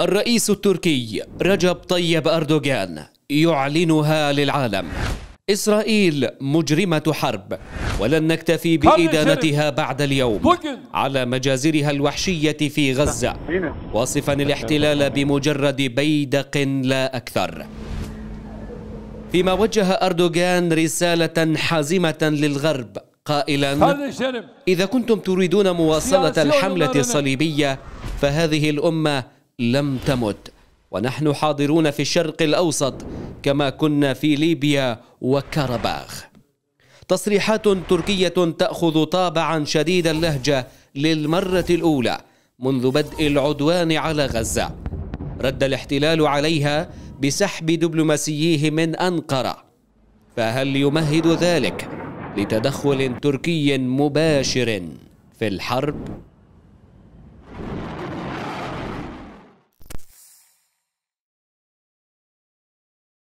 الرئيس التركي رجب طيب أردوغان يعلنها للعالم إسرائيل مجرمة حرب ولن نكتفي بإدانتها بعد اليوم على مجازرها الوحشية في غزة واصفا الاحتلال بمجرد بيدق لا أكثر فيما وجه أردوغان رسالة حازمة للغرب قائلا إذا كنتم تريدون مواصلة الحملة الصليبية فهذه الأمة لم تمت ونحن حاضرون في الشرق الأوسط كما كنا في ليبيا وكرباخ تصريحات تركية تأخذ طابعا شديد اللهجة للمرة الأولى منذ بدء العدوان على غزة رد الاحتلال عليها بسحب دبلوماسييه من أنقرة فهل يمهد ذلك لتدخل تركي مباشر في الحرب؟